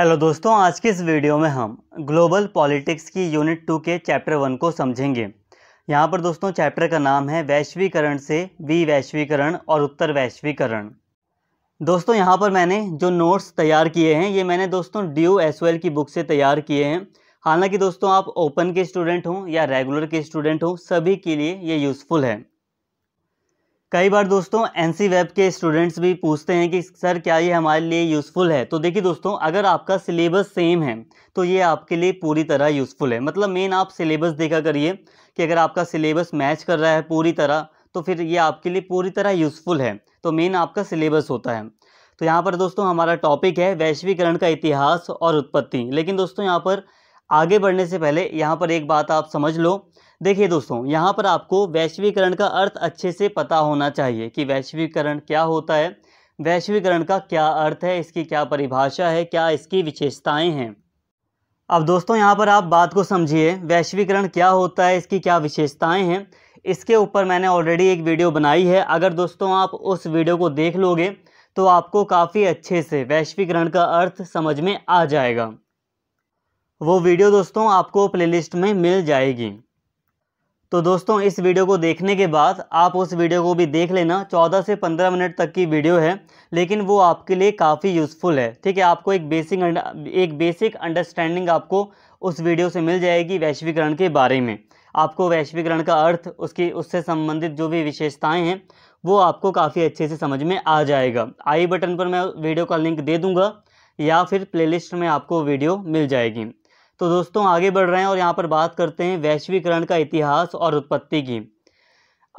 hello दोस्तों आज के इस वीडियो में हम ग्लोबल पॉलिटिक्स की यूनिट टू के चैप्टर वन को समझेंगे यहाँ पर दोस्तों चैप्टर का नाम है वैश्वीकरण से वी वैश्वीकरण और उत्तर वैश्वीकरण दोस्तों यहाँ पर मैंने जो नोट्स तैयार किए हैं ये मैंने दोस्तों डी यू एस की बुक से तैयार किए हैं हालांकि दोस्तों आप ओपन के स्टूडेंट हों या रेगुलर के स्टूडेंट हों सभी के लिए ये यूज़फुल है कई बार दोस्तों एन वेब के स्टूडेंट्स भी पूछते हैं कि सर क्या ये हमारे लिए यूज़फुल है तो देखिए दोस्तों अगर आपका सिलेबस सेम है तो ये आपके लिए पूरी तरह यूज़फुल है मतलब मेन आप सिलेबस देखा करिए कि अगर आपका सिलेबस मैच कर रहा है पूरी तरह तो फिर ये आपके लिए पूरी तरह यूज़फुल है तो मेन आपका सिलेबस होता है तो यहाँ पर दोस्तों हमारा टॉपिक है वैश्वीकरण का इतिहास और उत्पत्ति लेकिन दोस्तों यहाँ पर आगे बढ़ने से पहले यहाँ पर एक बात आप समझ लो देखिए दोस्तों यहाँ पर आपको वैश्वीकरण का अर्थ अच्छे से पता होना चाहिए कि वैश्वीकरण क्या होता है वैश्वीकरण का क्या अर्थ है इसकी क्या परिभाषा है क्या इसकी विशेषताएं हैं अब दोस्तों यहाँ पर आप बात को समझिए वैश्वीकरण क्या होता है इसकी क्या विशेषताएं हैं इसके ऊपर मैंने ऑलरेडी एक वीडियो बनाई है अगर दोस्तों आप उस वीडियो को देख लोगे तो आपको काफ़ी अच्छे से वैश्वीकरण का अर्थ समझ में आ जाएगा वो वीडियो दोस्तों आपको प्लेलिस्ट में मिल जाएगी तो दोस्तों इस वीडियो को देखने के बाद आप उस वीडियो को भी देख लेना 14 से 15 मिनट तक की वीडियो है लेकिन वो आपके लिए काफ़ी यूज़फुल है ठीक है आपको एक बेसिक एक बेसिक अंडरस्टैंडिंग आपको उस वीडियो से मिल जाएगी वैश्वीकरण के बारे में आपको वैश्वीकरण का अर्थ उसकी उससे संबंधित जो भी विशेषताएं हैं वो आपको काफ़ी अच्छे से समझ में आ जाएगा आई बटन पर मैं वीडियो का लिंक दे दूँगा या फिर प्लेलिस्ट में आपको वीडियो मिल जाएगी तो दोस्तों आगे बढ़ रहे हैं और यहाँ पर बात करते हैं वैश्वीकरण का इतिहास और उत्पत्ति की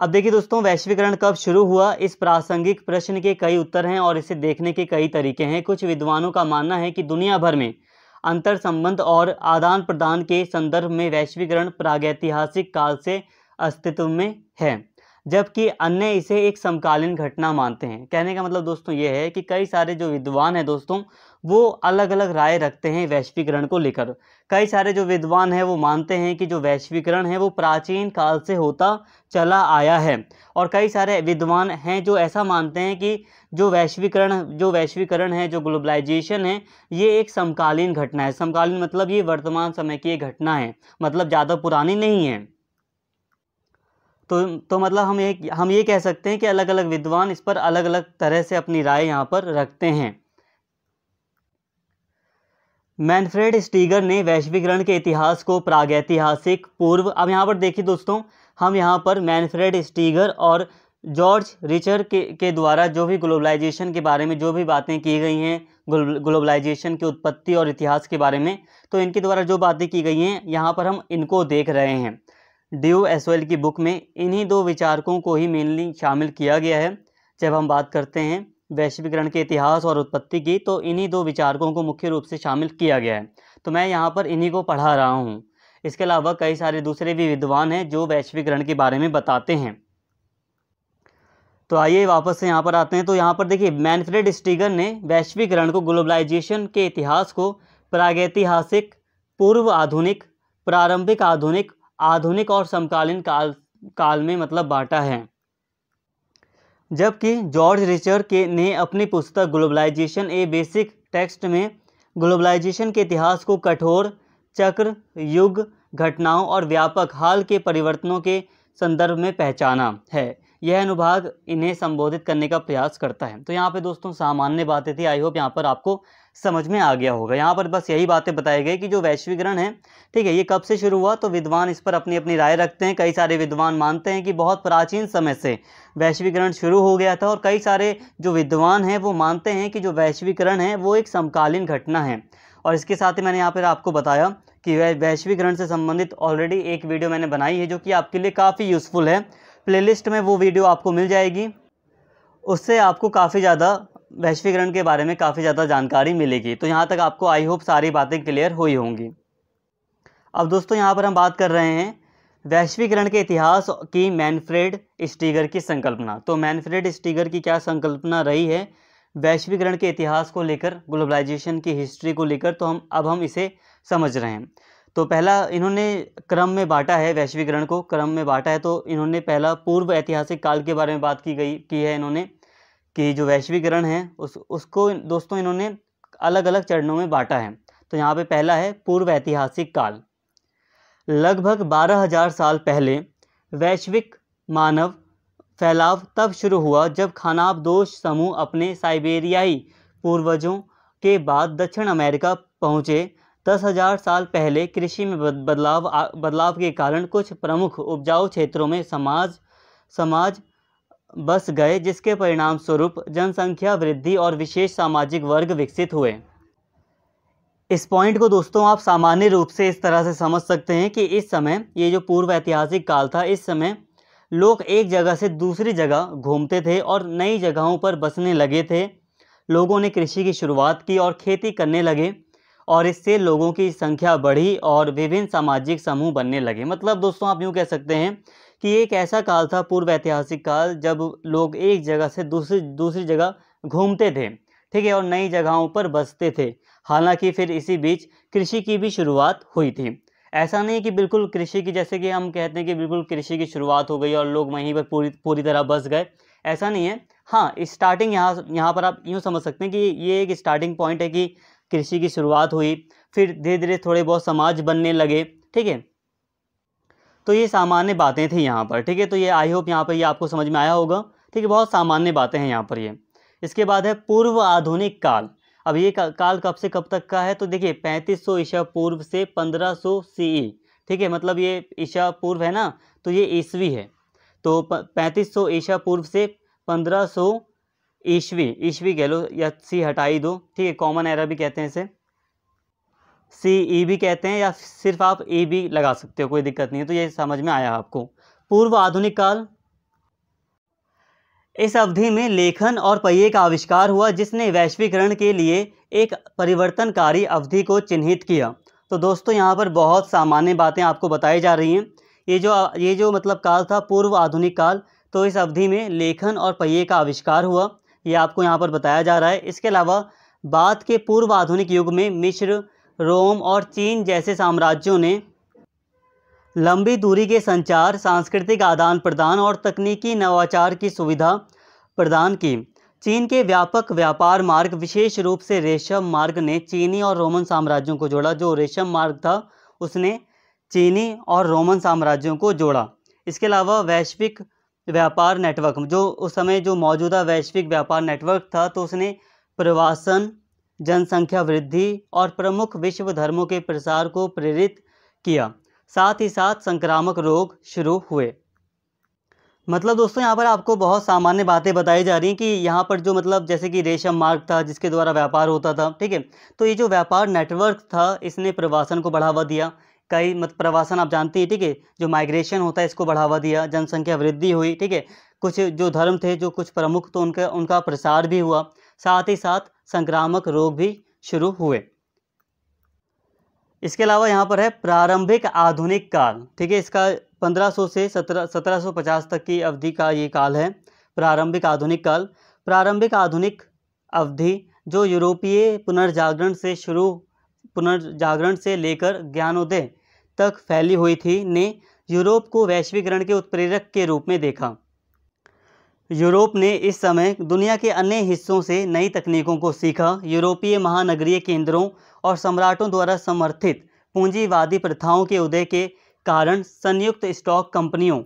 अब देखिए दोस्तों वैश्वीकरण कब शुरू हुआ इस प्रासंगिक प्रश्न के कई उत्तर हैं और इसे देखने के कई तरीके हैं कुछ विद्वानों का मानना है कि दुनिया भर में अंतर संबंध और आदान प्रदान के संदर्भ में वैश्वीकरण प्रागैतिहासिक काल से अस्तित्व में है जबकि अन्य इसे एक समकालीन घटना मानते हैं कहने का मतलब दोस्तों ये है कि कई सारे जो विद्वान हैं दोस्तों वो अलग अलग राय रखते हैं वैश्वीकरण को लेकर कई सारे जो विद्वान हैं वो मानते हैं कि जो वैश्वीकरण है वो प्राचीन काल से होता चला आया है और कई सारे विद्वान हैं जो ऐसा मानते हैं कि जो वैश्वीकरण जो वैश्वीकरण है जो ग्लोबलाइजेशन है ये एक समकालीन घटना है समकालीन मतलब ये वर्तमान समय की एक घटना है मतलब ज़्यादा पुरानी नहीं है तो तो मतलब हम एक हम ये कह सकते हैं कि अलग अलग विद्वान इस पर अलग अलग तरह से अपनी राय यहाँ पर रखते हैं मैनफ्रेड स्टीगर ने वैश्वीकरण के इतिहास को प्रागैतिहासिक पूर्व अब यहाँ पर देखिए दोस्तों हम यहाँ पर मैनफ्रेड स्टीगर और जॉर्ज रिचर के के द्वारा जो भी ग्लोबलाइजेशन के बारे में जो भी बातें की गई हैं ग्लोबलाइजेशन की उत्पत्ति और इतिहास के बारे में तो इनके द्वारा जो बातें की गई हैं यहाँ पर हम इनको देख रहे हैं ड्यू एसवेल की बुक में इन्हीं दो विचारकों को ही मेनली शामिल किया गया है जब हम बात करते हैं वैश्वीकरण के इतिहास और उत्पत्ति की तो इन्हीं दो विचारकों को मुख्य रूप से शामिल किया गया है तो मैं यहाँ पर इन्हीं को पढ़ा रहा हूँ इसके अलावा कई सारे दूसरे भी विद्वान हैं जो वैश्वीकरण के बारे में बताते हैं तो आइए वापस से यहाँ पर आते हैं तो यहाँ पर देखिए मैनफ्रेड स्टीगर ने वैश्वीकरण को ग्लोबलाइजेशन के इतिहास को प्रागैतिहासिक पूर्व आधुनिक प्रारंभिक आधुनिक आधुनिक और समकालीन काल काल में मतलब बांटा है जबकि जॉर्ज रिचर्ड के ने अपनी पुस्तक ग्लोबलाइजेशन ए बेसिक टेक्स्ट में ग्लोबलाइजेशन के इतिहास को कठोर चक्र युग घटनाओं और व्यापक हाल के परिवर्तनों के संदर्भ में पहचाना है यह अनुभाग इन्हें संबोधित करने का प्रयास करता है तो यहाँ पे दोस्तों सामान्य बातें थी आई होप यहाँ पर आपको समझ में आ गया होगा यहाँ पर बस यही बातें बताई गई कि जो वैश्वीकरण है ठीक है ये कब से शुरू हुआ तो विद्वान इस पर अपनी अपनी राय रखते हैं कई सारे विद्वान मानते हैं कि बहुत प्राचीन समय से वैश्वीकरण शुरू हो गया था और कई सारे जो विद्वान हैं वो मानते हैं कि जो वैश्वीकरण है वो एक समकालीन घटना है और इसके साथ ही मैंने यहाँ पर आपको बताया कि वैश्वीकरण से संबंधित ऑलरेडी एक वीडियो मैंने बनाई है जो कि आपके लिए काफ़ी यूज़फुल है प्लेलिस्ट में वो वीडियो आपको मिल जाएगी उससे आपको काफ़ी ज़्यादा वैश्वीकरण के बारे में काफ़ी ज़्यादा जानकारी मिलेगी तो यहाँ तक आपको आई होप सारी बातें क्लियर हुई होंगी अब दोस्तों यहाँ पर हम बात कर रहे हैं वैश्वीकरण के इतिहास की मैनफ्रेड स्टीगर की संकल्पना तो मैनफ्रेड स्टीगर की क्या संकल्पना रही है वैश्वीकरण के इतिहास को लेकर ग्लोबलाइजेशन की हिस्ट्री को लेकर तो हम अब हम इसे समझ रहे हैं तो पहला इन्होंने क्रम में बांटा है वैश्वीकरण को क्रम में बांटा है तो इन्होंने पहला पूर्व ऐतिहासिक काल के बारे में बात की गई की है इन्होंने कि जो वैश्वीकरण है उस उसको दोस्तों इन्होंने अलग अलग चरणों में बांटा है तो यहाँ पे पहला है पूर्व ऐतिहासिक काल लगभग 12000 साल पहले वैश्विक मानव फैलाव तब शुरू हुआ जब खानाबदोश समूह अपने साइबेरियाई पूर्वजों के बाद दक्षिण अमेरिका पहुँचे दस हजार साल पहले कृषि में बदलाव बदलाव के कारण कुछ प्रमुख उपजाऊ क्षेत्रों में समाज समाज बस गए जिसके परिणाम स्वरूप जनसंख्या वृद्धि और विशेष सामाजिक वर्ग विकसित हुए इस पॉइंट को दोस्तों आप सामान्य रूप से इस तरह से समझ सकते हैं कि इस समय ये जो पूर्व ऐतिहासिक काल था इस समय लोग एक जगह से दूसरी जगह घूमते थे और नई जगहों पर बसने लगे थे लोगों ने कृषि की शुरुआत की और खेती करने लगे और इससे लोगों की संख्या बढ़ी और विभिन्न सामाजिक समूह बनने लगे मतलब दोस्तों आप यूँ कह सकते हैं कि एक ऐसा काल था पूर्व ऐतिहासिक काल जब लोग एक जगह से दूसरी दूसरी जगह घूमते थे ठीक है और नई जगहों पर बसते थे हालांकि फिर इसी बीच कृषि की भी शुरुआत हुई थी ऐसा नहीं कि बिल्कुल कृषि की जैसे कि हम कहते हैं कि बिल्कुल कृषि की शुरुआत हो गई और लोग वहीं पर पूरी पूरी तरह बस गए ऐसा नहीं है हाँ स्टार्टिंग यहाँ यहाँ पर आप यूँ समझ सकते हैं कि ये एक स्टार्टिंग पॉइंट है कि कृषि की शुरुआत हुई फिर धीरे धीरे थोड़े बहुत समाज बनने लगे ठीक है तो ये सामान्य बातें थी यहाँ पर ठीक है तो ये आई होप यहाँ पर ये आपको समझ में आया होगा ठीक है बहुत सामान्य बातें हैं यहाँ पर ये इसके बाद है पूर्व आधुनिक काल अब ये का, काल कब से कब तक का है तो देखिए पैंतीस सौ ईसा पूर्व से पंद्रह सौ सीई e, ठीक है मतलब ये ईशा पूर्व है ना तो ये ईस्वी है तो पैंतीस सौ ईशा पूर्व से पंद्रह सौ ईस्वी ईस्वी कह लो या सी हटाई दो ठीक है कॉमन एरा भी कहते हैं इसे सी ई भी कहते हैं या सिर्फ आप ई भी लगा सकते हो कोई दिक्कत नहीं है तो ये समझ में आया आपको पूर्व आधुनिक काल इस अवधि में लेखन और पहिए का आविष्कार हुआ जिसने वैश्वीकरण के लिए एक परिवर्तनकारी अवधि को चिन्हित किया तो दोस्तों यहाँ पर बहुत सामान्य बातें आपको बताई जा रही हैं ये जो ये जो मतलब काल था पूर्व आधुनिक काल तो इस अवधि में लेखन और पहिए का आविष्कार हुआ ये आपको यहाँ पर बताया जा रहा है इसके अलावा बाद के पूर्व आधुनिक युग में मिश्र रोम और चीन जैसे साम्राज्यों ने लंबी दूरी के संचार सांस्कृतिक आदान प्रदान और तकनीकी नवाचार की सुविधा प्रदान की चीन के व्यापक व्यापार मार्ग विशेष रूप से रेशम मार्ग ने चीनी और रोमन साम्राज्यों को जोड़ा जो रेशम मार्ग था उसने चीनी और रोमन साम्राज्यों को जोड़ा इसके अलावा वैश्विक व्यापार नेटवर्क जो उस समय जो मौजूदा वैश्विक व्यापार नेटवर्क था तो उसने प्रवासन जनसंख्या वृद्धि और प्रमुख विश्व धर्मों के प्रसार को प्रेरित किया साथ ही साथ संक्रामक रोग शुरू हुए मतलब दोस्तों यहाँ पर आपको बहुत सामान्य बातें बताई जा रही हैं कि यहाँ पर जो मतलब जैसे कि रेशम मार्ग था जिसके द्वारा व्यापार होता था ठीक है तो ये जो व्यापार नेटवर्क था इसने प्रवासन को बढ़ावा दिया कई मत प्रवासन आप जानते हैं ठीक है जो माइग्रेशन होता है इसको बढ़ावा दिया जनसंख्या वृद्धि हुई ठीक है कुछ जो धर्म थे जो कुछ प्रमुख तो उनका उनका प्रसार भी हुआ साथ ही साथ संक्रामक रोग भी शुरू हुए इसके अलावा यहाँ पर है प्रारंभिक आधुनिक काल ठीक है इसका 1500 से 17 1750 तक की अवधि का ये काल है प्रारंभिक आधुनिक काल प्रारंभिक आधुनिक अवधि जो यूरोपीय पुनर्जागरण से शुरू पुनर्जागरण से लेकर ज्ञानोदय तक फैली हुई थी ने यूरोप को वैश्वीकरण के उत्प्रेरक के रूप में देखा यूरोप ने इस समय दुनिया के अन्य हिस्सों से नई तकनीकों को सीखा यूरोपीय महानगरीय केंद्रों और सम्राटों द्वारा समर्थित पूंजीवादी प्रथाओं के उदय के कारण संयुक्त स्टॉक कंपनियों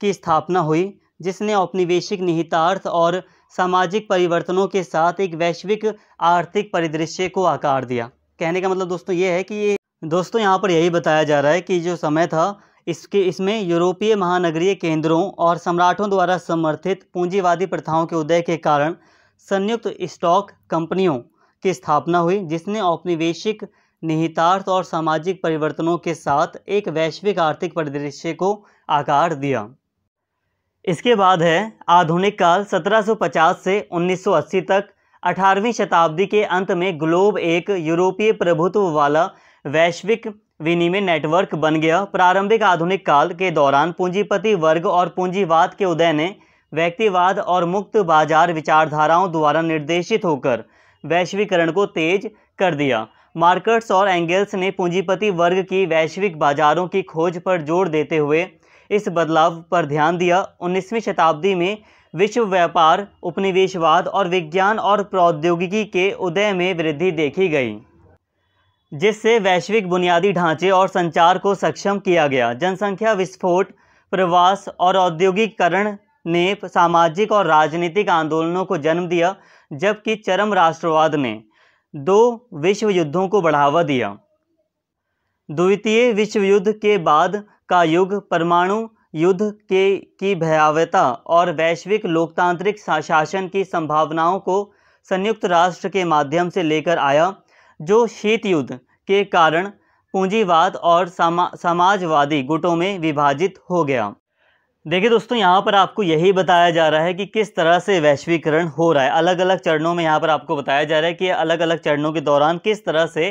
की स्थापना हुई जिसने औपनिवेशिक निहितार्थ और सामाजिक परिवर्तनों के साथ एक वैश्विक आर्थिक परिदृश्य को आकार दिया कहने का मतलब दोस्तों ये है कि ये दोस्तों यहाँ पर यही बताया जा रहा है कि जो समय था इसके इसमें यूरोपीय महानगरीय केंद्रों और सम्राटों द्वारा समर्थित पूंजीवादी प्रथाओं के उदय के कारण संयुक्त स्टॉक कंपनियों की स्थापना हुई जिसने औपनिवेशिक निहितार्थ और सामाजिक परिवर्तनों के साथ एक वैश्विक आर्थिक परिदृश्य को आकार दिया इसके बाद है आधुनिक काल 1750 से 1980 तक 18वीं शताब्दी के अंत में ग्लोब एक यूरोपीय प्रभुत्व वाला वैश्विक विनिमय नेटवर्क बन गया प्रारंभिक आधुनिक काल के दौरान पूंजीपति वर्ग और पूंजीवाद के उदय ने व्यक्तिवाद और मुक्त बाजार विचारधाराओं द्वारा निर्देशित होकर वैश्वीकरण को तेज कर दिया मार्केट्स और एंगल्स ने पूंजीपति वर्ग की वैश्विक बाजारों की खोज पर जोर देते हुए इस बदलाव पर ध्यान दिया 19वीं शताब्दी में विश्व व्यापार उपनिवेशवाद और विज्ञान और प्रौद्योगिकी के उदय में वृद्धि देखी गई जिससे वैश्विक बुनियादी ढांचे और संचार को सक्षम किया गया जनसंख्या विस्फोट प्रवास और औद्योगिकरण ने सामाजिक और राजनीतिक आंदोलनों को जन्म दिया जबकि चरम राष्ट्रवाद ने दो विश्व युद्धों को बढ़ावा दिया द्वितीय विश्व युद्ध के बाद का युग परमाणु युद्ध के की भयावहता और वैश्विक लोकतांत्रिक शासन की संभावनाओं को संयुक्त राष्ट्र के माध्यम से लेकर आया जो शीत युद्ध के कारण पूंजीवाद और समा, समाजवादी गुटों में विभाजित हो गया देखिए दोस्तों यहाँ पर आपको यही बताया जा रहा है कि किस तरह से वैश्वीकरण हो रहा है अलग अलग चरणों में यहाँ पर आपको बताया जा रहा है कि अलग अलग चरणों के दौरान किस तरह से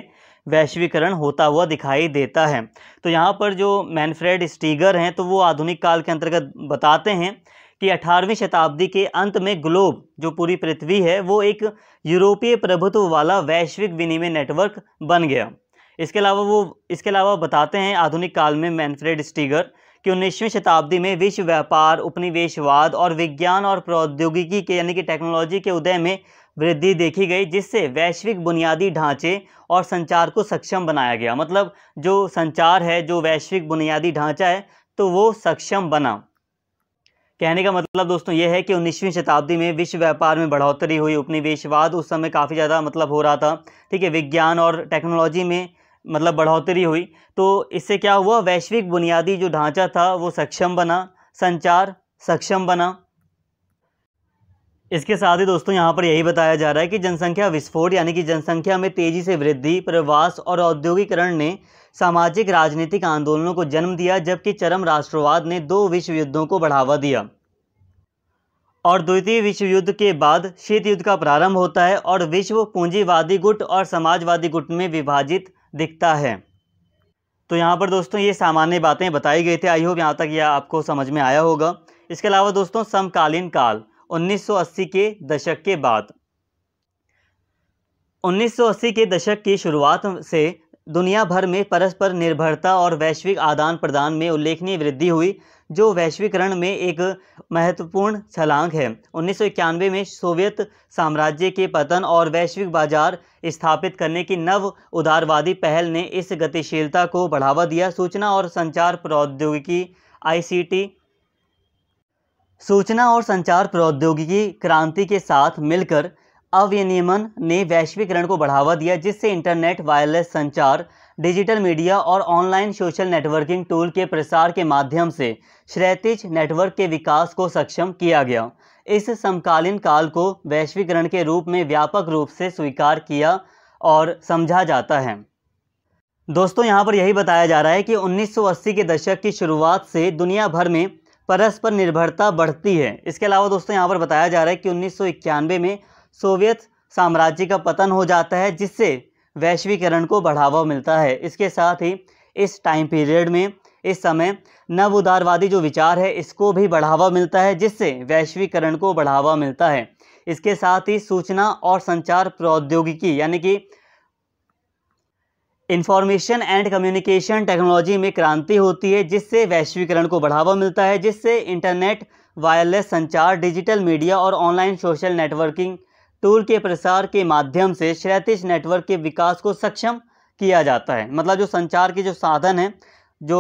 वैश्वीकरण होता हुआ दिखाई देता है तो यहाँ पर जो मैनफ्रेड स्टीगर हैं तो वो आधुनिक काल के अंतर्गत बताते हैं कि 18वीं शताब्दी के अंत में ग्लोब जो पूरी पृथ्वी है वो एक यूरोपीय प्रभुत्व वाला वैश्विक विनिमय नेटवर्क बन गया इसके अलावा वो इसके अलावा बताते हैं आधुनिक काल में मैनफ्रेड स्टीगर कि उन्नीसवीं शताब्दी में विश्व व्यापार उपनिवेशवाद और विज्ञान और प्रौद्योगिकी के यानी कि टेक्नोलॉजी के उदय में वृद्धि देखी गई जिससे वैश्विक बुनियादी ढांचे और संचार को सक्षम बनाया गया मतलब जो संचार है जो वैश्विक बुनियादी ढांचा है तो वो सक्षम बना कहने का मतलब दोस्तों ये है कि 19वीं शताब्दी में विश्व व्यापार में बढ़ोतरी हुई उपनिवेशवाद उस समय काफ़ी ज़्यादा मतलब हो रहा था ठीक है विज्ञान और टेक्नोलॉजी में मतलब बढ़ोतरी हुई तो इससे क्या हुआ वैश्विक बुनियादी जो ढांचा था वो सक्षम बना संचार सक्षम बना इसके साथ ही दोस्तों यहाँ पर यही बताया जा रहा है कि जनसंख्या विस्फोट यानी कि जनसंख्या में तेज़ी से वृद्धि प्रवास और औद्योगिकरण ने सामाजिक राजनीतिक आंदोलनों को जन्म दिया जबकि चरम राष्ट्रवाद ने दो विश्व युद्धों को बढ़ावा दिया और द्वितीय विश्व युद्ध के बाद शीत युद्ध का प्रारंभ होता है और विश्व पूंजीवादी गुट और समाजवादी गुट में विभाजित दिखता है तो यहाँ पर दोस्तों ये सामान्य बातें बताई गई थी आई होप यहाँ तक यह आपको समझ में आया होगा इसके अलावा दोस्तों समकालीन काल 1980 के दशक के बाद 1980 के दशक की शुरुआत से दुनिया भर में परस्पर निर्भरता और वैश्विक आदान प्रदान में उल्लेखनीय वृद्धि हुई जो वैश्वीकरण में एक महत्वपूर्ण छलांग है उन्नीस में सोवियत साम्राज्य के पतन और वैश्विक बाजार स्थापित करने की नव उदारवादी पहल ने इस गतिशीलता को बढ़ावा दिया सूचना और संचार प्रौद्योगिकी आईसीटी सूचना और संचार प्रौद्योगिकी क्रांति के साथ मिलकर अविनियमन ने वैश्वीकरण को बढ़ावा दिया जिससे इंटरनेट वायरलेस संचार डिजिटल मीडिया और ऑनलाइन सोशल नेटवर्किंग टूल के प्रसार के माध्यम से श्रैतिज नेटवर्क के विकास को सक्षम किया गया इस समकालीन काल को वैश्वीकरण के रूप में व्यापक रूप से स्वीकार किया और समझा जाता है दोस्तों यहाँ पर यही बताया जा रहा है कि 1980 के दशक की शुरुआत से दुनिया भर में परस्पर निर्भरता बढ़ती है इसके अलावा दोस्तों यहाँ पर बताया जा रहा है कि उन्नीस में सोवियत साम्राज्य का पतन हो जाता है जिससे वैश्वीकरण को बढ़ावा मिलता है इसके साथ ही इस टाइम पीरियड में इस समय नव उदारवादी जो विचार है इसको भी बढ़ावा मिलता है जिससे वैश्वीकरण को बढ़ावा मिलता है इसके साथ ही सूचना और संचार प्रौद्योगिकी यानी कि इंफॉर्मेशन एंड कम्युनिकेशन टेक्नोलॉजी में क्रांति होती है जिससे वैश्वीकरण को बढ़ावा मिलता है जिससे इंटरनेट वायरलेस संचार डिजिटल मीडिया और ऑनलाइन सोशल नेटवर्किंग टूल के प्रसार के माध्यम से क्षैतिज नेटवर्क के विकास को सक्षम किया जाता है मतलब जो संचार के जो साधन हैं जो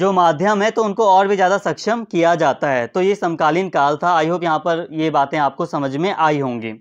जो माध्यम है तो उनको और भी ज़्यादा सक्षम किया जाता है तो ये समकालीन काल था आई होप यहाँ पर ये बातें आपको समझ में आई होंगी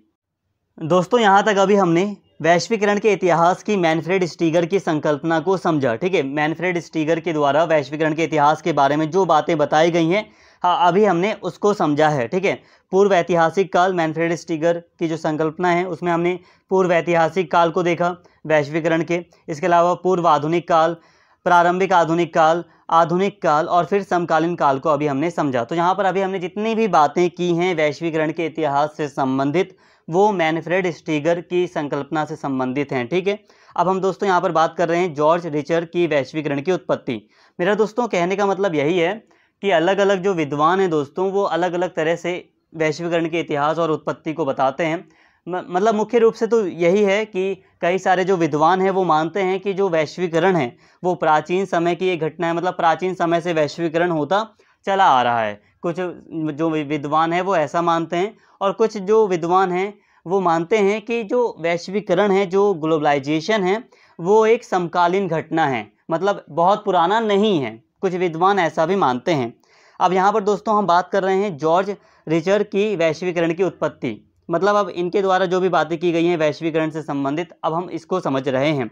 दोस्तों यहाँ तक अभी हमने वैश्वीकरण के इतिहास की मैनफ्रेड स्टीगर की संकल्पना को समझा ठीक है मैनफ्रेड स्टीगर के द्वारा वैश्वीकरण के इतिहास के बारे में जो बातें बताई गई हैं हाँ अभी हमने उसको समझा है ठीक है पूर्व ऐतिहासिक काल मैनफ्रेड स्टीगर की जो संकल्पना है उसमें हमने पूर्व ऐतिहासिक काल को देखा वैश्वीकरण के इसके अलावा पूर्व आधुनिक काल प्रारंभिक आधुनिक काल आधुनिक काल और फिर समकालीन काल को अभी हमने समझा तो यहाँ पर अभी हमने जितनी भी बातें की हैं वैश्वीकरण के इतिहास से संबंधित वो मैनफ्रेड स्टीगर की संकल्पना से संबंधित हैं ठीक है अब हम दोस्तों यहाँ पर बात कर रहे हैं जॉर्ज रिचर की वैश्वीकरण की उत्पत्ति मेरा दोस्तों कहने का मतलब यही है कि अलग अलग जो विद्वान हैं दोस्तों वो अलग अलग तरह से वैश्वीकरण के इतिहास और उत्पत्ति को बताते हैं मतलब मुख्य रूप से तो यही है कि कई सारे जो विद्वान हैं वो मानते हैं कि जो वैश्वीकरण है वो प्राचीन समय की एक घटना है मतलब प्राचीन समय से वैश्वीकरण होता चला आ रहा है कुछ जो विद्वान है वो ऐसा मानते हैं और कुछ जो विद्वान हैं वो मानते हैं कि जो वैश्वीकरण है जो ग्लोबलाइजेशन है वो एक समकालीन घटना है मतलब बहुत पुराना नहीं है कुछ विद्वान ऐसा भी मानते हैं अब यहाँ पर दोस्तों हम बात कर रहे हैं जॉर्ज रिचर की वैश्वीकरण की उत्पत्ति मतलब अब इनके द्वारा जो भी बातें की गई हैं वैश्वीकरण से संबंधित अब हम इसको समझ रहे हैं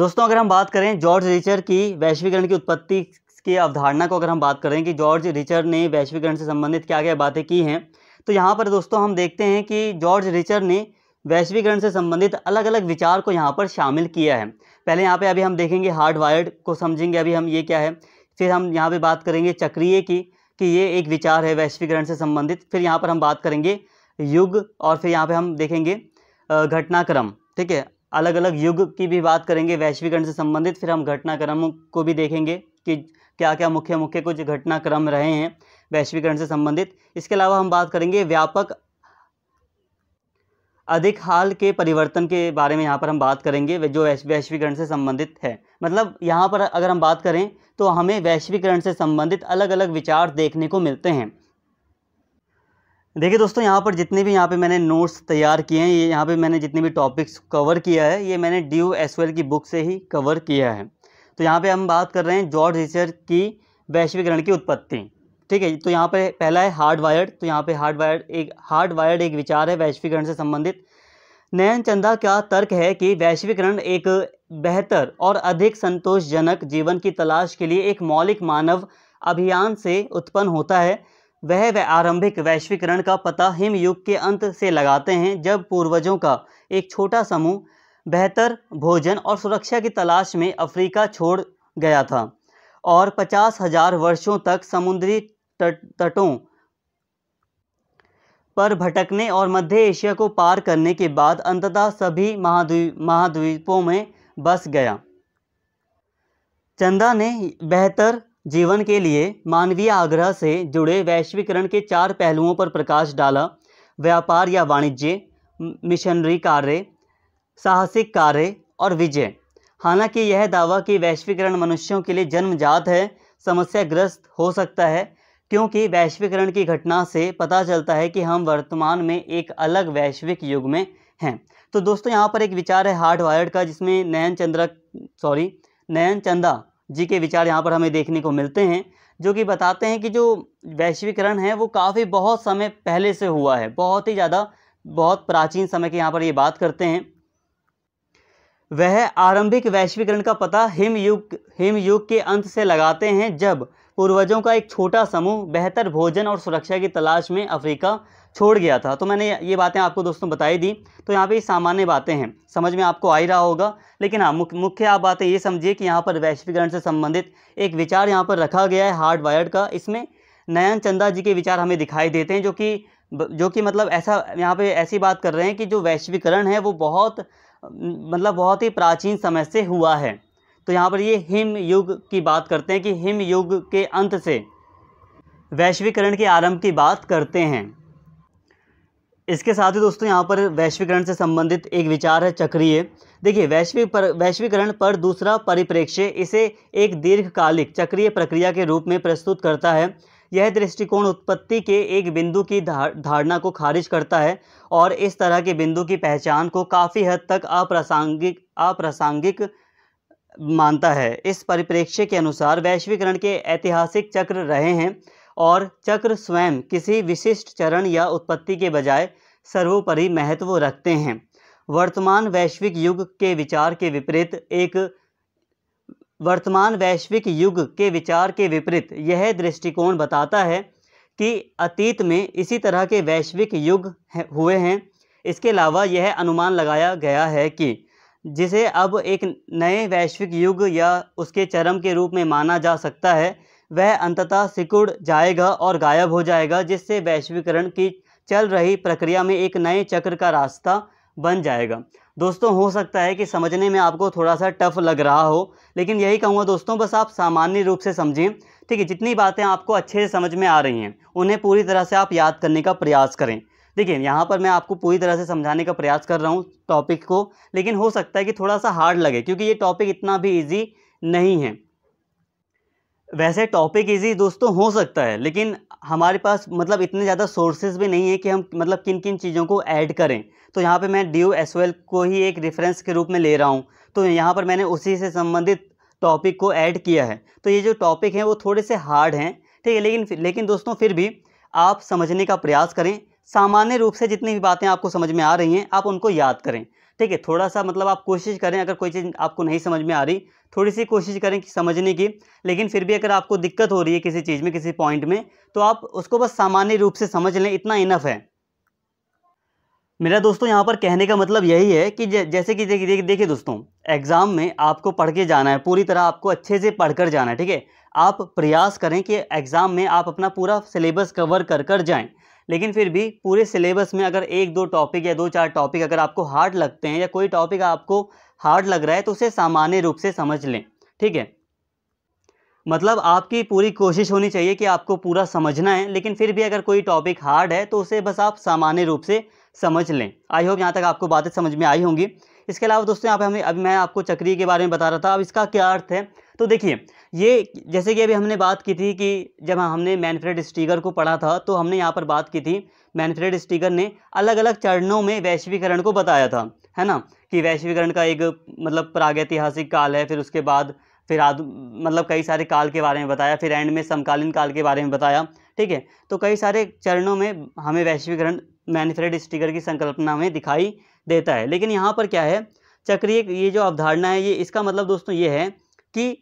दोस्तों अगर हम बात करें जॉर्ज रिचर की वैश्वीकरण की उत्पत्ति की अवधारणा को अगर हम बात करें कि जॉर्ज रिचर ने वैश्वीकरण से संबंधित क्या क्या बातें की हैं तो यहाँ पर दोस्तों हम देखते हैं कि जॉर्ज रिचर ने वैश्वीकरण से संबंधित अलग अलग विचार को यहाँ पर शामिल किया है पहले यहाँ पे अभी हम देखेंगे हार्ड वायर्ड को समझेंगे अभी हम ये क्या है फिर हम यहाँ पे बात करेंगे चक्रीय की कि ये एक विचार है वैश्वीकरण से संबंधित फिर यहाँ पर हम बात करेंगे युग और फिर यहाँ पे हम देखेंगे घटनाक्रम ठीक है अलग अलग युग की भी बात करेंगे वैश्वीकरण से संबंधित फिर हम घटनाक्रम को भी देखेंगे कि क्या क्या मुख्य मुख्य कुछ घटनाक्रम रहे हैं वैश्वीकरण से संबंधित इसके अलावा हम बात करेंगे व्यापक अधिक हाल के परिवर्तन के बारे में यहाँ पर हम बात करेंगे जो वैश्वीकरण से संबंधित है मतलब यहाँ पर अगर हम बात करें तो हमें वैश्वीकरण से संबंधित अलग अलग विचार देखने को मिलते हैं देखिए दोस्तों यहाँ पर जितने भी यहाँ पे मैंने नोट्स तैयार किए हैं ये यहाँ पे मैंने जितने भी टॉपिक्स कवर किया है ये मैंने डी यू एस की बुक से ही कवर किया है तो यहाँ पे हम बात कर रहे हैं जॉर्ज रिचर की वैश्वीकरण की उत्पत्ति ठीक है तो यहाँ पे पहला है हार्ड वायर्ड तो यहाँ पे हार्ड वायर्ड एक हार्ड वायर्ड एक विचार है वैश्वीकरण से संबंधित नयन चंदा का तर्क है कि वैश्वीकरण एक बेहतर और अधिक संतोषजनक जीवन की तलाश के लिए एक मौलिक मानव अभियान से उत्पन्न होता है वह वह आरंभिक वैश्वीकरण का पता हिम युग के अंत से लगाते हैं जब पूर्वजों का एक छोटा समूह बेहतर भोजन और सुरक्षा की तलाश में अफ्रीका छोड़ गया था और पचास हजार वर्षों तक समुद्री तट, तटों पर भटकने और मध्य एशिया को पार करने के बाद अंततः सभी महाद्वीप महाद्वीपों में बस गया चंदा ने बेहतर जीवन के लिए मानवीय आग्रह से जुड़े वैश्वीकरण के चार पहलुओं पर प्रकाश डाला व्यापार या वाणिज्य मिशनरी कार्य साहसिक कार्य और विजय हालांकि यह दावा कि वैश्वीकरण मनुष्यों के लिए जन्मजात है समस्याग्रस्त हो सकता है क्योंकि वैश्वीकरण की घटना से पता चलता है कि हम वर्तमान में एक अलग वैश्विक युग में हैं तो दोस्तों यहाँ पर एक विचार है हार्ड वायर्ड का जिसमें नयन चंद्रक सॉरी नयन चंदा जी के विचार यहाँ पर हमें देखने को मिलते हैं जो कि बताते हैं कि जो वैश्वीकरण है वो काफ़ी बहुत समय पहले से हुआ है बहुत ही ज़्यादा बहुत प्राचीन समय के यहाँ पर ये बात करते हैं वह आरंभिक वैश्वीकरण का पता हिम युग हिम युग के अंत से लगाते हैं जब पूर्वजों का एक छोटा समूह बेहतर भोजन और सुरक्षा की तलाश में अफ्रीका छोड़ गया था तो मैंने ये बातें आपको दोस्तों बताई दी तो यहाँ पे सामान्य बातें हैं समझ में आपको आ ही रहा होगा लेकिन हाँ मुख्य आप बातें ये समझिए कि यहाँ पर वैश्वीकरण से संबंधित एक विचार यहाँ पर रखा गया है हार्ड वायर्ड का इसमें नयन चंदा जी के विचार हमें दिखाई देते हैं जो कि जो कि मतलब ऐसा यहाँ पर ऐसी बात कर रहे हैं कि जो वैश्वीकरण है वो बहुत मतलब बहुत ही प्राचीन समय से हुआ है तो यहाँ पर ये हिम युग की बात करते हैं कि हिम युग के अंत से वैश्वीकरण के आरंभ की बात करते हैं इसके साथ ही दोस्तों यहाँ पर वैश्वीकरण से संबंधित एक विचार है चक्रीय देखिए वैश्विक पर वैश्वीकरण पर दूसरा परिप्रेक्ष्य इसे एक दीर्घकालिक चक्रीय प्रक्रिया के रूप में प्रस्तुत करता है यह दृष्टिकोण उत्पत्ति के एक बिंदु की धारणा को खारिज करता है और इस तरह के बिंदु की पहचान को काफ़ी हद तक अप्रासंगिक अप्रासंगिक मानता है इस परिप्रेक्ष्य के अनुसार वैश्वीकरण के ऐतिहासिक चक्र रहे हैं और चक्र स्वयं किसी विशिष्ट चरण या उत्पत्ति के बजाय सर्वोपरि महत्व रखते हैं वर्तमान वैश्विक युग के विचार के विपरीत एक वर्तमान वैश्विक युग के विचार के विपरीत यह दृष्टिकोण बताता है कि अतीत में इसी तरह के वैश्विक युग हुए हैं इसके अलावा यह अनुमान लगाया गया है कि जिसे अब एक नए वैश्विक युग या उसके चरम के रूप में माना जा सकता है वह अंततः सिकुड़ जाएगा और गायब हो जाएगा जिससे वैश्वीकरण की चल रही प्रक्रिया में एक नए चक्र का रास्ता बन जाएगा दोस्तों हो सकता है कि समझने में आपको थोड़ा सा टफ लग रहा हो लेकिन यही कहूँगा दोस्तों बस आप सामान्य रूप से समझें ठीक है जितनी बातें आपको अच्छे से समझ में आ रही हैं उन्हें पूरी तरह से आप याद करने का प्रयास करें देखिए यहाँ पर मैं आपको पूरी तरह से समझाने का प्रयास कर रहा हूँ टॉपिक को लेकिन हो सकता है कि थोड़ा सा हार्ड लगे क्योंकि ये टॉपिक इतना भी ईजी नहीं है वैसे टॉपिक इजी दोस्तों हो सकता है लेकिन हमारे पास मतलब इतने ज़्यादा सोर्सेज भी नहीं है कि हम मतलब किन किन चीज़ों को ऐड करें तो यहाँ पे मैं ड्यू एस को ही एक रेफरेंस के रूप में ले रहा हूँ तो यहाँ पर मैंने उसी से संबंधित टॉपिक को ऐड किया है तो ये जो टॉपिक हैं वो थोड़े से हार्ड हैं ठीक है लेकिन लेकिन दोस्तों फिर भी आप समझने का प्रयास करें सामान्य रूप से जितनी भी बातें आपको समझ में आ रही हैं आप उनको याद करें ठीक है थोड़ा सा मतलब आप कोशिश करें अगर कोई चीज़ आपको नहीं समझ में आ रही थोड़ी सी कोशिश करें कि समझने की लेकिन फिर भी अगर आपको दिक्कत हो रही है किसी चीज़ में किसी पॉइंट में तो आप उसको बस सामान्य रूप से समझ लें इतना इनफ है मेरा दोस्तों यहाँ पर कहने का मतलब यही है कि जैसे कि देखिए देखिए दोस्तों एग्ज़ाम में आपको पढ़ के जाना है पूरी तरह आपको अच्छे से पढ़ कर जाना है ठीक है आप प्रयास करें कि एग्ज़ाम में आप अपना पूरा सिलेबस कवर कर कर जाएं लेकिन फिर भी पूरे सिलेबस में अगर एक दो टॉपिक या दो चार टॉपिक अगर आपको हार्ड लगते हैं या कोई टॉपिक आपको हार्ड लग रहा है तो उसे सामान्य रूप से समझ लें ठीक है मतलब आपकी पूरी कोशिश होनी चाहिए कि आपको पूरा समझना है लेकिन फिर भी अगर कोई टॉपिक हार्ड है तो उसे बस आप सामान्य रूप से समझ लें आई होप यहाँ तक आपको बातें समझ में आई होंगी इसके अलावा दोस्तों यहाँ पे हमें अभी मैं आपको चक्री के बारे में बता रहा था अब इसका क्या अर्थ है तो देखिए ये जैसे कि अभी हमने बात की थी कि जब हाँ, हमने मैनफ्रेड स्टीगर को पढ़ा था तो हमने यहाँ पर बात की थी मैनफ्रेड स्टीगर ने अलग अलग चरणों में वैश्वीकरण को बताया था है ना कि वैश्वीकरण का एक मतलब प्रागैतिहासिक काल है फिर उसके बाद फिर आद मतलब कई सारे काल के बारे में बताया फिर एंड में समकालीन काल के बारे में बताया ठीक है तो कई सारे चरणों में हमें वैश्वीकरण मैनफ्रेड स्टीगर की संकल्पना में दिखाई देता है लेकिन यहाँ पर क्या है चक्रीय ये जो अवधारणा है ये इसका मतलब दोस्तों ये है कि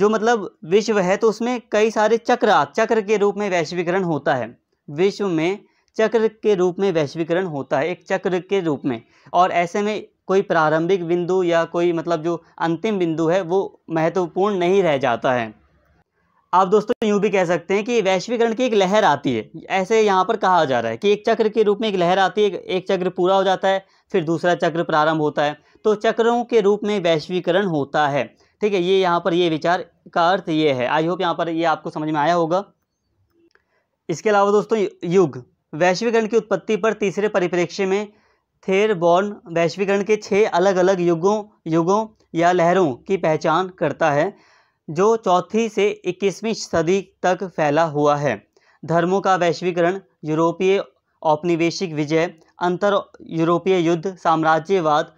जो मतलब विश्व है तो उसमें कई सारे चक्र चक्र के रूप में वैश्वीकरण होता है विश्व में चक्र के रूप में वैश्वीकरण होता है एक चक्र के रूप में और ऐसे में कोई प्रारंभिक बिंदु या कोई मतलब जो अंतिम बिंदु है वो महत्वपूर्ण नहीं रह जाता है आप दोस्तों यूँ भी कह सकते हैं कि वैश्वीकरण की एक लहर आती है ऐसे यहाँ पर कहा जा रहा है कि एक चक्र के रूप में एक लहर आती है एक चक्र पूरा हो जाता है फिर दूसरा चक्र प्रारंभ होता है तो चक्रों के रूप में वैश्वीकरण होता है ठीक है ये यहाँ पर ये विचार का अर्थ ये है आई होप यहाँ पर ये आपको समझ में आया होगा इसके अलावा दोस्तों युग वैश्वीकरण की उत्पत्ति पर तीसरे परिप्रेक्ष्य में थेर बॉर्न वैश्वीकरण के छः अलग अलग युगों युगों या लहरों की पहचान करता है जो चौथी से इक्कीसवीं सदी तक फैला हुआ है धर्मों का वैश्वीकरण यूरोपीय औपनिवेशिक विजय अंतर यूरोपीय युद्ध साम्राज्यवाद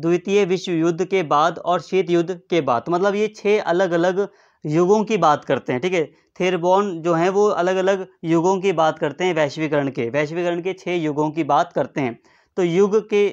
द्वितीय विश्व युद्ध के बाद और शीत युद्ध के बाद तो मतलब ये छः अलग अलग युगों की बात करते हैं ठीक है थेरबोन जो हैं वो अलग अलग युगों की बात करते हैं वैश्वीकरण के वैश्वीकरण के छः युगों की बात करते हैं तो युग के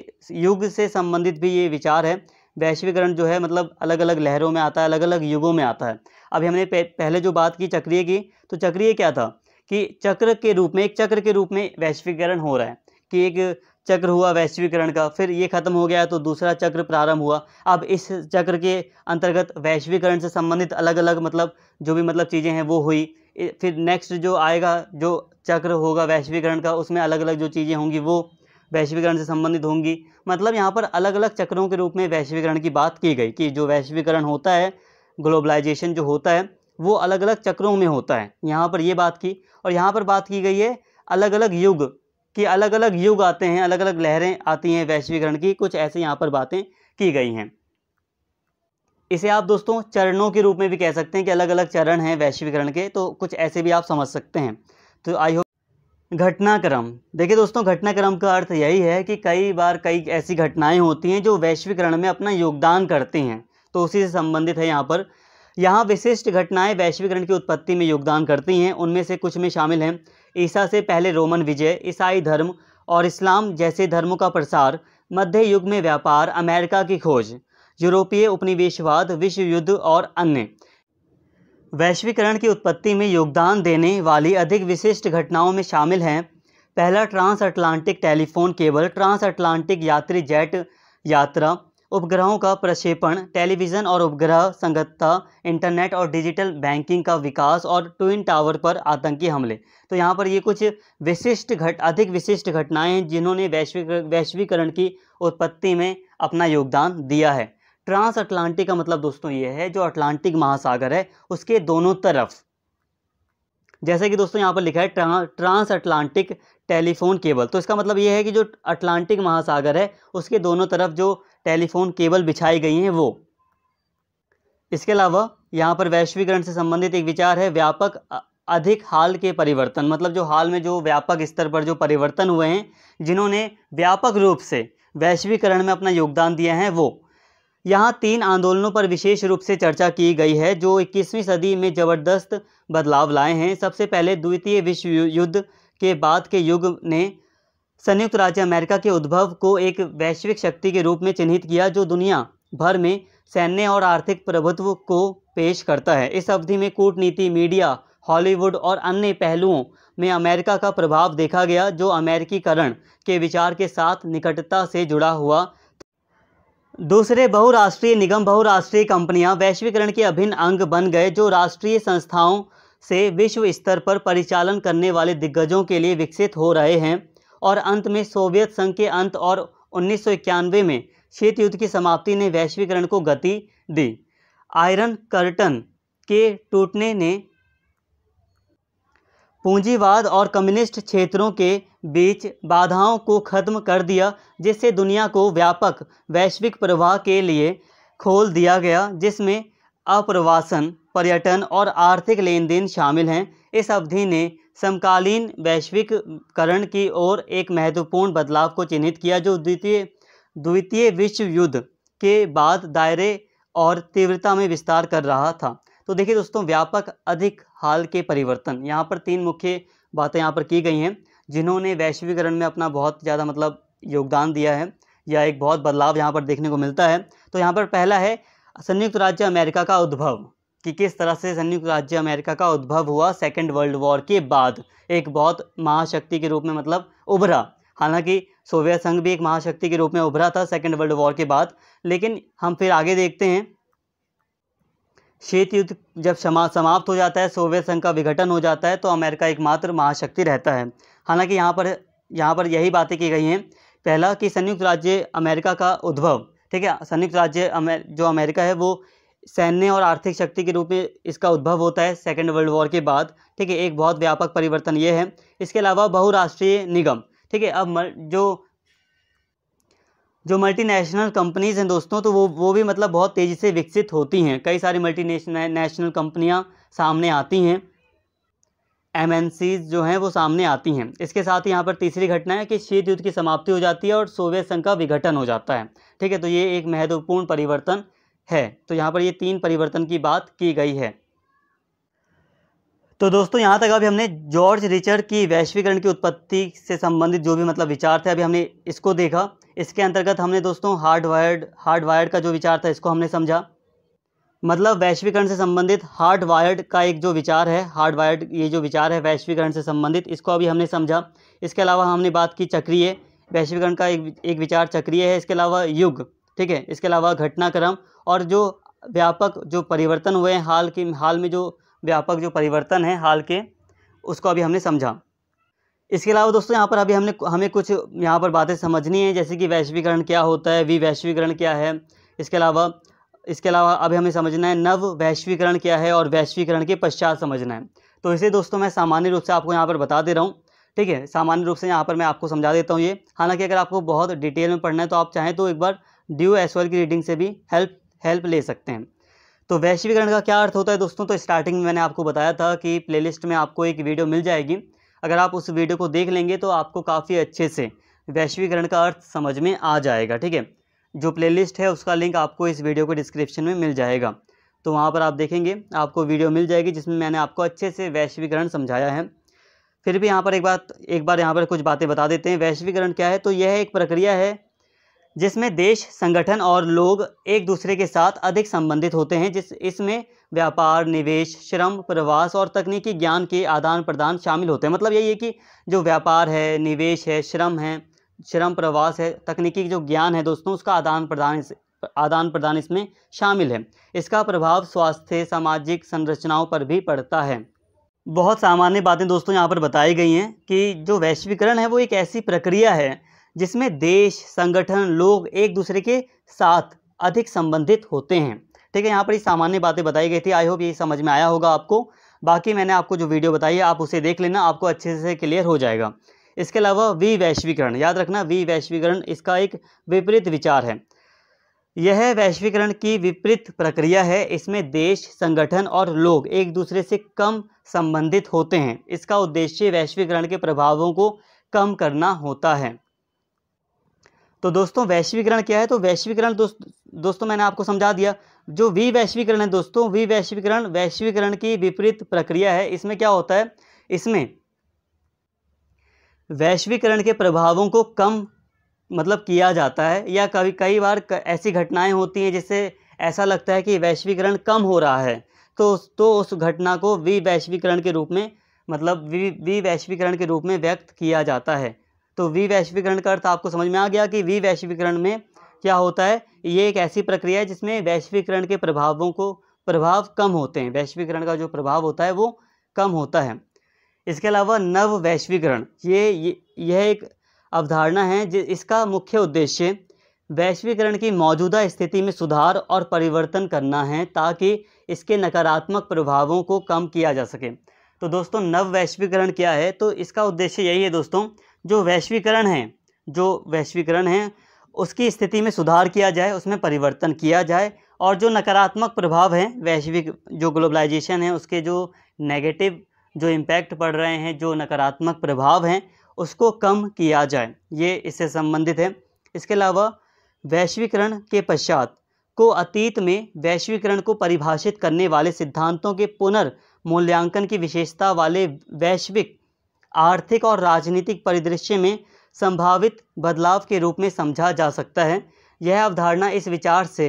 युग से संबंधित भी ये विचार है वैश्वीकरण जो है मतलब अलग अलग लहरों में आता है अलग अलग युगों में आता है अभी हमने पहले जो बात की चक्रिय की तो चक्रिय क्या था कि चक्र के रूप में एक चक्र के रूप में वैश्वीकरण हो रहा है कि एक चक्र हुआ वैश्वीकरण का फिर ये ख़त्म हो गया तो दूसरा चक्र प्रारंभ हुआ अब इस चक्र के अंतर्गत वैश्वीकरण से संबंधित अलग अलग मतलब जो भी मतलब चीज़ें हैं वो हुई फिर नेक्स्ट जो आएगा जो चक्र होगा वैश्वीकरण का उसमें अलग अलग जो चीज़ें होंगी वो वैश्वीकरण से संबंधित होंगी मतलब यहाँ पर अलग अलग चक्रों के रूप में वैश्वीकरण की बात की गई कि जो वैश्वीकरण होता है ग्लोबलाइजेशन जो होता है वो अलग अलग चक्रों में होता है यहाँ पर ये बात की और यहाँ पर बात की गई है अलग अलग युग कि अलग अलग युग आते हैं अलग अलग लहरें आती हैं वैश्वीकरण की कुछ ऐसे यहाँ पर बातें की गई हैं इसे आप दोस्तों चरणों के रूप में भी कह सकते हैं कि अलग अलग चरण हैं वैश्वीकरण के तो कुछ ऐसे भी आप समझ सकते हैं तो आई होप घटनाक्रम देखिए दोस्तों घटनाक्रम का अर्थ यही है कि कई बार कई ऐसी घटनाएं होती हैं जो वैश्वीकरण में अपना योगदान करती हैं तो उसी से संबंधित है यहाँ पर यहाँ विशिष्ट घटनाएं वैश्वीकरण की उत्पत्ति में योगदान करती हैं उनमें से कुछ में शामिल हैं ईसा से पहले रोमन विजय ईसाई धर्म और इस्लाम जैसे धर्मों का प्रसार मध्य युग में व्यापार अमेरिका की खोज यूरोपीय उपनिवेशवाद विश्व युद्ध और अन्य वैश्वीकरण की उत्पत्ति में योगदान देने वाली अधिक विशिष्ट घटनाओं में शामिल हैं पहला transatlantic telephone cable transatlantic यात्री जेट यात्रा उपग्रहों का प्रक्षेपण टेलीविज़न और उपग्रह संगतता इंटरनेट और डिजिटल बैंकिंग का विकास और ट्विन टावर पर आतंकी हमले तो यहाँ पर ये कुछ विशिष्ट घट अधिक विशिष्ट घटनाएं हैं जिन्होंने वैश्विक वैश्वीकरण की उत्पत्ति में अपना योगदान दिया है ट्रांस अटलांटिक का मतलब दोस्तों ये है जो अटलांटिक महासागर है उसके दोनों तरफ जैसे कि दोस्तों यहाँ पर लिखा है ट्रा, ट्रांस अटलांटिक टेलीफोन केबल तो इसका मतलब ये है कि जो अटलांटिक महासागर है उसके दोनों तरफ जो टेलीफोन केबल बिछाई गई हैं वो इसके अलावा यहाँ पर वैश्वीकरण से संबंधित एक विचार है व्यापक अधिक हाल के परिवर्तन मतलब जो हाल में जो व्यापक स्तर पर जो परिवर्तन हुए हैं जिन्होंने व्यापक रूप से वैश्वीकरण में अपना योगदान दिया है वो यहाँ तीन आंदोलनों पर विशेष रूप से चर्चा की गई है जो 21वीं सदी में ज़बरदस्त बदलाव लाए हैं सबसे पहले द्वितीय विश्व युद्ध के बाद के युग ने संयुक्त राज्य अमेरिका के उद्भव को एक वैश्विक शक्ति के रूप में चिन्हित किया जो दुनिया भर में सैन्य और आर्थिक प्रभुत्व को पेश करता है इस अवधि में कूटनीति मीडिया हॉलीवुड और अन्य पहलुओं में अमेरिका का प्रभाव देखा गया जो अमेरिकीकरण के विचार के साथ निकटता से जुड़ा हुआ दूसरे बहुराष्ट्रीय निगम बहुराष्ट्रीय कंपनियां वैश्वीकरण के अभिन्न अंग बन गए जो राष्ट्रीय संस्थाओं से विश्व स्तर पर परिचालन करने वाले दिग्गजों के लिए विकसित हो रहे हैं और अंत में सोवियत संघ के अंत और उन्नीस में शीत युद्ध की समाप्ति ने वैश्वीकरण को गति दी आयरन कर्टन के टूटने ने पूंजीवाद और कम्युनिस्ट क्षेत्रों के बीच बाधाओं को खत्म कर दिया जिससे दुनिया को व्यापक वैश्विक प्रवाह के लिए खोल दिया गया जिसमें अप्रवासन पर्यटन और आर्थिक लेन देन शामिल हैं इस अवधि ने समकालीन वैश्विककरण की ओर एक महत्वपूर्ण बदलाव को चिन्हित किया जो द्वितीय द्वितीय विश्व युद्ध के बाद दायरे और तीव्रता में विस्तार कर रहा था तो देखिए दोस्तों व्यापक अधिक हाल के परिवर्तन यहाँ पर तीन मुख्य बातें यहाँ पर की गई हैं जिन्होंने वैश्वीकरण में अपना बहुत ज़्यादा मतलब योगदान दिया है या एक बहुत बदलाव यहाँ पर देखने को मिलता है तो यहाँ पर पहला है संयुक्त राज्य अमेरिका का उद्भव कि किस तरह से संयुक्त राज्य अमेरिका का उद्भव हुआ सेकेंड वर्ल्ड वॉर के बाद एक बहुत महाशक्ति के रूप में मतलब उभरा हालांकि सोवियत संघ भी एक महाशक्ति के रूप में उभरा था सेकेंड वर्ल्ड वॉर के बाद लेकिन हम फिर आगे देखते हैं शीत युद्ध जब समाप्त हो जाता है सोवियत संघ का विघटन हो जाता है तो अमेरिका एकमात्र महाशक्ति रहता है हालांकि यहाँ पर यहाँ पर यही बातें की गई हैं पहला कि संयुक्त राज्य अमेरिका का उद्भव ठीक है संयुक्त राज्य अमेर, जो अमेरिका है वो सैन्य और आर्थिक शक्ति के रूप में इसका उद्भव होता है सेकेंड वर्ल्ड वॉर के बाद ठीक है एक बहुत व्यापक परिवर्तन ये है इसके अलावा बहुराष्ट्रीय निगम ठीक है अब मल, जो जो मल्टीनेशनल कंपनीज़ हैं दोस्तों तो वो वो भी मतलब बहुत तेज़ी से विकसित होती हैं कई सारी मल्टीनेशनल नेशनल कंपनियाँ सामने आती हैं एम जो हैं वो सामने आती हैं इसके साथ ही यहाँ पर तीसरी घटना है कि शीत युद्ध की समाप्ति हो जाती है और सोवियत संघ का विघटन हो जाता है ठीक है तो ये एक महत्वपूर्ण परिवर्तन है तो यहाँ पर ये तीन परिवर्तन की बात की गई है तो दोस्तों यहाँ तक अभी हमने जॉर्ज रिचर्ड की वैश्वीकरण की उत्पत्ति से संबंधित जो भी मतलब विचार थे अभी हमने इसको देखा इसके अंतर्गत हमने दोस्तों हार्ड वायर्ड हार्ड वायर्ड का जो विचार था इसको हमने समझा मतलब वैश्वीकरण से संबंधित हार्ड वायर्ड का एक जो विचार है हार्ड वायर्ड ये जो विचार है वैश्वीकरण से संबंधित इसको अभी हमने समझा इसके अलावा हमने बात की चक्रीय वैश्वीकरण का एक एक विचार चक्रीय है इसके अलावा युग ठीक है इसके अलावा घटनाक्रम और जो व्यापक जो परिवर्तन हुए हैं हाल के हाल में जो व्यापक जो परिवर्तन है हाल के उसको अभी हमने समझा इसके अलावा दोस्तों यहाँ पर अभी हमने हमें कुछ यहाँ पर बातें समझनी है जैसे कि वैश्वीकरण क्या होता है विवैश्वीकरण क्या है इसके अलावा इसके अलावा अभी हमें समझना है नव वैश्वीकरण क्या है और वैश्वीकरण के पश्चात समझना है तो इसे दोस्तों मैं सामान्य रूप से आपको यहाँ पर बता दे रहा हूँ ठीक है सामान्य रूप से यहाँ पर मैं आपको समझा देता हूँ ये हालांकि अगर आपको बहुत डिटेल में पढ़ना है तो आप चाहें तो एक बार ड्यू एस की रीडिंग से भी हेल्प हेल्प ले सकते हैं तो वैश्वीकरण का क्या अर्थ होता है दोस्तों तो स्टार्टिंग में मैंने आपको बताया था कि प्ले में आपको एक वीडियो मिल जाएगी अगर आप उस वीडियो को देख लेंगे तो आपको काफ़ी अच्छे से वैश्वीकरण का अर्थ समझ में आ जाएगा ठीक है जो प्लेलिस्ट है उसका लिंक आपको इस वीडियो के डिस्क्रिप्शन में मिल जाएगा तो वहाँ पर आप देखेंगे आपको वीडियो मिल जाएगी जिसमें मैंने आपको अच्छे से वैश्वीकरण समझाया है फिर भी यहाँ पर एक बात एक बार यहाँ पर कुछ बातें बता देते हैं वैश्वीकरण क्या है तो यह एक प्रक्रिया है जिसमें देश संगठन और लोग एक दूसरे के साथ अधिक संबंधित होते हैं जिस इसमें व्यापार निवेश श्रम प्रवास और तकनीकी ज्ञान के आदान प्रदान शामिल होते हैं मतलब यही है कि जो व्यापार है निवेश है श्रम है श्रम प्रवास है तकनीकी जो ज्ञान है दोस्तों उसका आदान प्रदान इस आदान प्रदान इसमें शामिल है इसका प्रभाव स्वास्थ्य सामाजिक संरचनाओं पर भी पड़ता है बहुत सामान्य बातें दोस्तों यहाँ पर बताई गई हैं कि जो वैश्वीकरण है वो एक ऐसी प्रक्रिया है जिसमें देश संगठन लोग एक दूसरे के साथ अधिक संबंधित होते हैं ठीक है यहाँ पर ये सामान्य बातें बताई गई थी आई होप ये समझ में आया होगा आपको बाकी मैंने आपको जो वीडियो बताई है आप उसे देख लेना आपको अच्छे से क्लियर हो जाएगा इसके अलावा वी वैश्वीकरण याद रखना वी वैश्वीकरण इसका एक विपरीत विचार है यह वैश्वीकरण की विपरीत प्रक्रिया है इसमें देश संगठन और लोग एक दूसरे से कम संबंधित होते हैं इसका उद्देश्य वैश्वीकरण के प्रभावों को कम करना होता है तो दोस्तों वैश्वीकरण क्या है तो वैश्वीकरण दोस्त दोस्तों मैंने आपको समझा दिया जो वी वैश्वीकरण है दोस्तों वी वैश्वीकरण वैश्वीकरण की विपरीत प्रक्रिया है इसमें क्या होता है इसमें वैश्वीकरण के प्रभावों को कम मतलब किया जाता है या कभी कई बार ऐसी घटनाएं होती हैं जिससे ऐसा लगता है कि वैश्वीकरण कम हो रहा है तो तो उस घटना को विवैश्वीकरण के रूप में मतलब विवैश्वीकरण के रूप में व्यक्त किया जाता है तो विवैश्वीकरण का अर्थ आपको समझ में आ गया कि विवैश्वीकरण में क्या होता है ये एक ऐसी प्रक्रिया है जिसमें वैश्वीकरण के प्रभावों को प्रभाव कम होते हैं वैश्वीकरण का जो प्रभाव होता है वो कम होता है इसके अलावा नव वैश्वीकरण ये यह एक अवधारणा है इसका मुख्य उद्देश्य वैश्वीकरण की मौजूदा स्थिति में सुधार और परिवर्तन करना है ताकि इसके नकारात्मक प्रभावों को कम किया जा सके तो दोस्तों नव वैश्वीकरण क्या है तो इसका उद्देश्य यही है दोस्तों जो वैश्वीकरण है जो वैश्वीकरण है उसकी स्थिति में सुधार किया जाए उसमें परिवर्तन किया जाए और जो नकारात्मक प्रभाव हैं वैश्विक जो ग्लोबलाइजेशन है उसके जो नेगेटिव जो इम्पैक्ट पड़ रहे हैं जो नकारात्मक प्रभाव हैं उसको कम किया जाए ये इससे संबंधित है इसके अलावा वैश्वीकरण के पश्चात को अतीत में वैश्वीकरण को परिभाषित करने वाले सिद्धांतों के पुनर्मूल्यांकन की विशेषता वाले वैश्विक आर्थिक और राजनीतिक परिदृश्य में संभावित बदलाव के रूप में समझा जा सकता है यह अवधारणा इस विचार से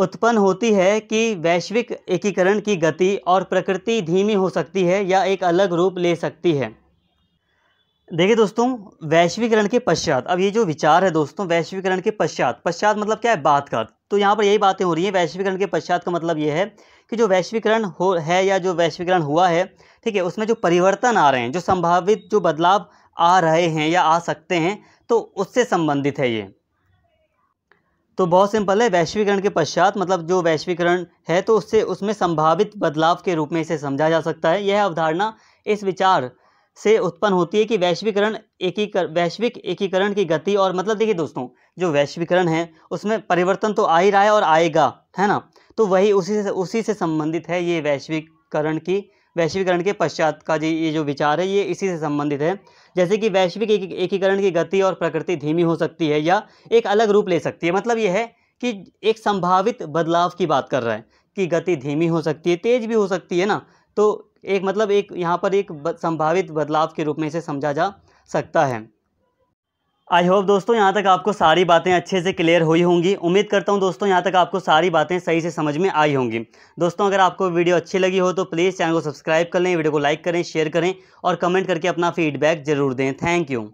उत्पन्न होती है कि वैश्विक एकीकरण की गति और प्रकृति धीमी हो सकती है या एक अलग रूप ले सकती है देखिए दोस्तों वैश्वीकरण के पश्चात अब ये जो विचार है दोस्तों वैश्वीकरण के पश्चात पश्चात मतलब क्या है बात का तो यहाँ पर यही बातें हो रही हैं वैश्वीकरण के पश्चात का मतलब ये है कि जो वैश्वीकरण हो है या जो वैश्वीकरण हुआ है ठीक है उसमें जो परिवर्तन आ रहे हैं जो संभावित जो बदलाव आ रहे हैं या आ सकते हैं तो उससे संबंधित है ये तो बहुत सिंपल है वैश्वीकरण के पश्चात मतलब जो वैश्वीकरण है तो उससे उसमें संभावित बदलाव के रूप में इसे समझा जा सकता है यह अवधारणा इस विचार से उत्पन्न होती है कि वैश्वीकरण एकीकर वैश्विक एकीकरण की गति और मतलब देखिए दोस्तों जो वैश्वीकरण है उसमें परिवर्तन तो आ ही रहा है और आएगा है ना तो वही उसी से उसी से संबंधित है ये वैश्वीकरण की वैश्वीकरण के पश्चात का जी ये जो विचार है ये इसी से संबंधित है जैसे कि वैश्विक एकीकरण की गति और प्रकृति धीमी हो सकती है या एक अलग रूप ले सकती है मतलब यह है कि एक संभावित बदलाव की बात कर रहे हैं कि गति धीमी हो सकती है तेज भी हो सकती है ना तो एक मतलब एक यहाँ पर एक संभावित बदलाव के रूप में इसे समझा जा सकता है आई होप दोस्तों यहाँ तक आपको सारी बातें अच्छे से क्लियर हुई होंगी उम्मीद करता हूँ दोस्तों यहाँ तक आपको सारी बातें सही से समझ में आई होंगी दोस्तों अगर आपको वीडियो अच्छी लगी हो तो प्लीज़ चैनल को सब्सक्राइब कर लें वीडियो को लाइक करें शेयर करें और कमेंट करके अपना फीडबैक ज़रूर दें थैंक यू